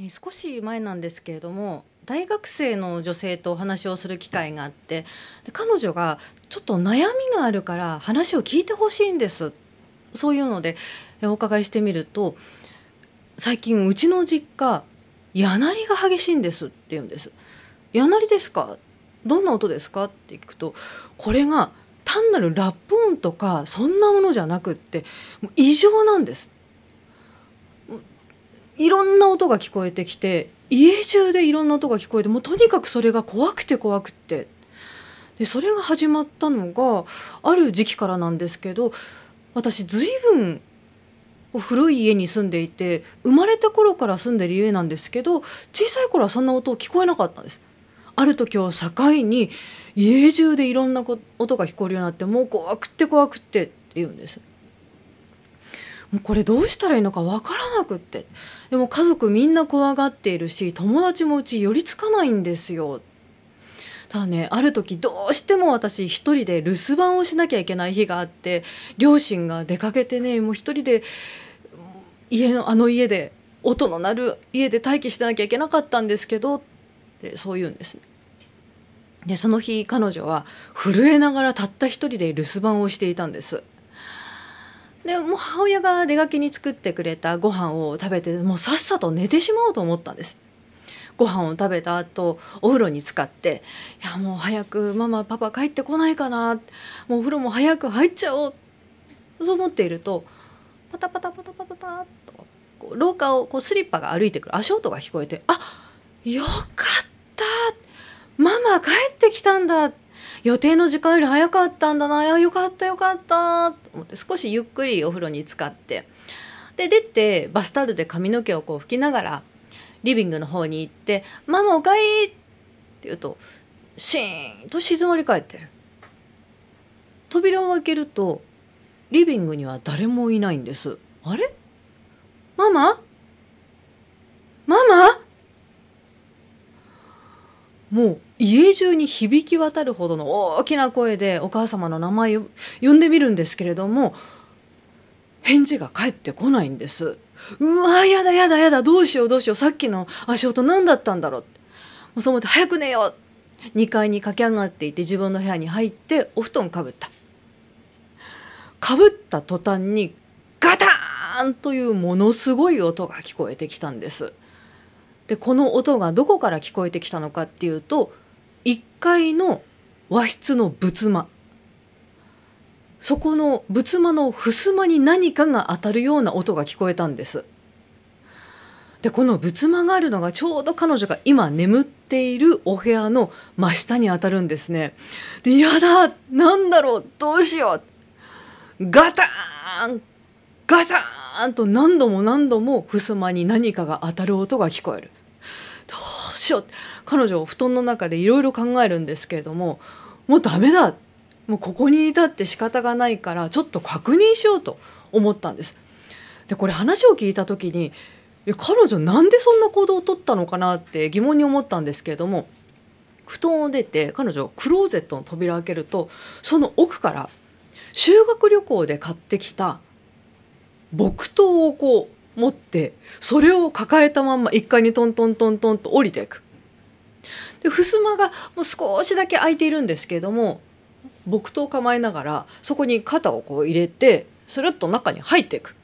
えー、少し前なんですけれども大学生の女性とお話をする機会があってで彼女がちょっと悩みがあるから話を聞いてほしいんですそういうので、お伺いしてみると最近うちの実家なりが激しいんですって言うんです。りですかどんな音ですかって聞くとこれが単なるラップ音とかそんなものじゃなくって異常なんですいろんな音が聞こえてきて家中でいろんな音が聞こえてもうとにかくそれが怖くて怖くてでそれが始まったのがある時期からなんですけど私随分古い家に住んでいて生まれた頃から住んでる家なんですけど小さい頃はそんな音を聞こえなかったんです。ある時を境に家中でいろんな音が聞こえるようになってもう怖くて怖くてって言うんです。もうこれどうしたらいいのか分からなくってでも家族みんな怖がっているし友達もうち寄りつかないんですよただねある時どうしても私一人で留守番をしなきゃいけない日があって両親が出かけてねもう一人で家のあの家で音の鳴る家で待機してなきゃいけなかったんですけどってそう言うんですね。でその日彼女は震えながらたった一人で留守番をしていたんです。でもう母親が出がけに作ってくれたご飯を食べてもうさっさと寝てしまおうと思ったんですご飯を食べた後お風呂に浸かっていやもう早くママパパ帰ってこないかなもうお風呂も早く入っちゃおうそう思っているとパタパタパタパタパタとこう廊下をこうスリッパが歩いてくる足音が聞こえてあよかったママ帰ってきたんだって予定の時間より早かったんだなよかったよかったと思って少しゆっくりお風呂に浸かってで出てバスタオルで髪の毛をこう拭きながらリビングの方に行って「ママおかえり!」って言うとシーンと静まり返ってる扉を開けるとリビングには誰もいないんですあれママママもう家中に響き渡るほどの大きな声でお母様の名前を呼んでみるんですけれども返事が返ってこないんです。うわやだやだやだどうしようどうしようさっきの足音何だったんだろうってもうそう思って早く寝よう2階に駆け上がっていて自分の部屋に入ってお布団かぶったかぶった途端にガタンというものすごい音が聞こえてきたんですでこの音がどこから聞こえてきたのかっていうと1階の和室の仏間そこの仏間の襖に何かが当たるような音が聞こえたんです。でこの仏間があるのがちょうど彼女が今眠っているお部屋の真下に当たるんですね。でやだなんだろうどうしようガターンガターンと何度も何度も襖に何かが当たる音が聞こえる。どうしよう彼女布団の中でいろいろ考えるんですけれどももうダメだもうここにいたって仕方がないからちょっと確認しようと思ったんです。でこれ話を聞いた時に彼女なんでそんな行動をとったのかなって疑問に思ったんですけれども布団を出て彼女クローゼットの扉を開けるとその奥から修学旅行で買ってきた木刀をこう持ってそれを抱えたまんま1階にトントントントンと降りていく。で襖がもう少しだけ開いているんですけれども木刀構えながらそこに肩をこう入れてスルッと中に入っていく。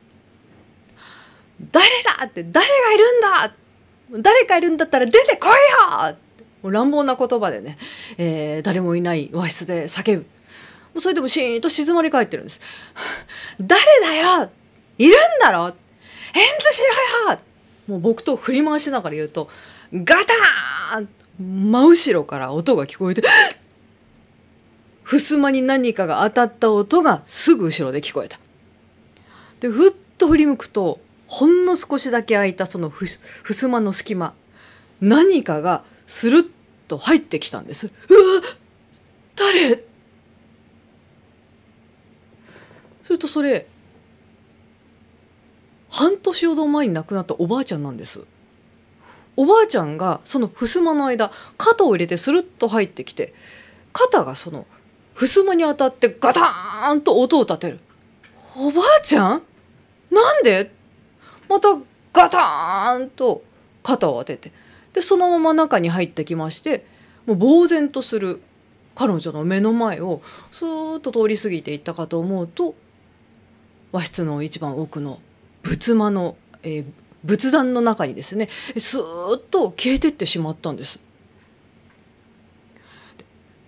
誰だって誰がいるんだ誰かいるんだったら出てこいよもう乱暴な言葉でね、えー、誰もいない和室で叫ぶ。もうそれでもシーンと静まり返ってるんです。誰だよいるんだろ返事しろよ!」もう僕と振り回しながら言うとガタン真後ろから音が聞こえて襖に何かが当たった音がすぐ後ろで聞こえた。でふっと振り向くとほんの少しだけ開いたそのふ襖の隙間何かがスルッと入ってきたんです。うわ誰するとそれ半年ほど前に亡くなったおばあちゃんなんですおばあちゃんがその襖の間肩を入れてスルッと入ってきて肩がその襖に当たってガターンと音を立てるおばあちゃんなんでまたガターンと肩を当ててでそのまま中に入ってきましてもう呆然とする彼女の目の前をスーッと通り過ぎていったかと思うと和室の一番奥の仏間の、えー、仏壇の中にですねすーっと消えてってしまったんです。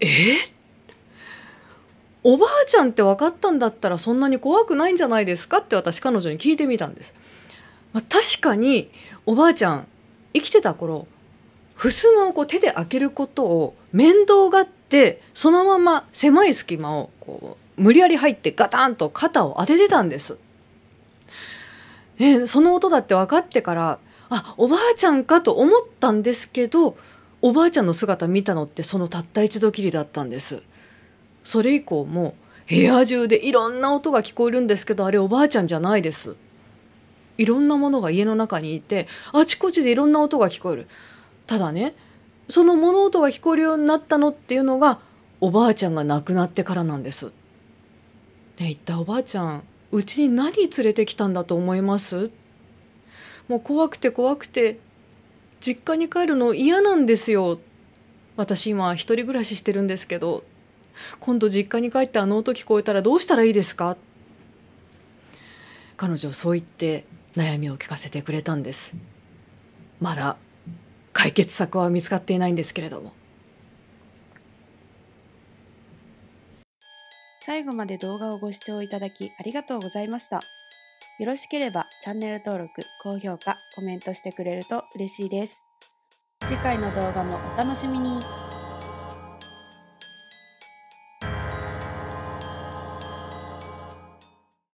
えー、おばあちゃんって分かったんだったらそんなに怖くないんじゃないですかって私彼女に聞いてみたんです。まあ、確かにおばあちゃん生きてた頃襖をこう手で開けることを面倒がってそのまま狭い隙間をこう無理やり入ってガタンと肩を当ててたんです。えその音だって分かってからあおばあちゃんかと思ったんですけどおばあちゃんの姿見たのってそのたった一度きりだったんですそれ以降も部屋中でいろんな音が聞こえるんですけどあれおばあちゃんじゃないですいろんなものが家の中にいてあちこちでいろんな音が聞こえるただねその物音が聞こえるようになったのっていうのがおばあちゃんが亡くなってからなんです、ね、一体おばあちゃんうちに何連れてきたんだと思いますもう怖くて怖くて実家に帰るの嫌なんですよ私今一人暮らししてるんですけど今度実家に帰ってあの音聞こえたらどうしたらいいですか彼女そう言って悩みを聞かせてくれたんですまだ解決策は見つかっていないんですけれども最後まで動画をご視聴いただきありがとうございました。よろしければチャンネル登録、高評価、コメントしてくれると嬉しいです。次回の動画もお楽しみに。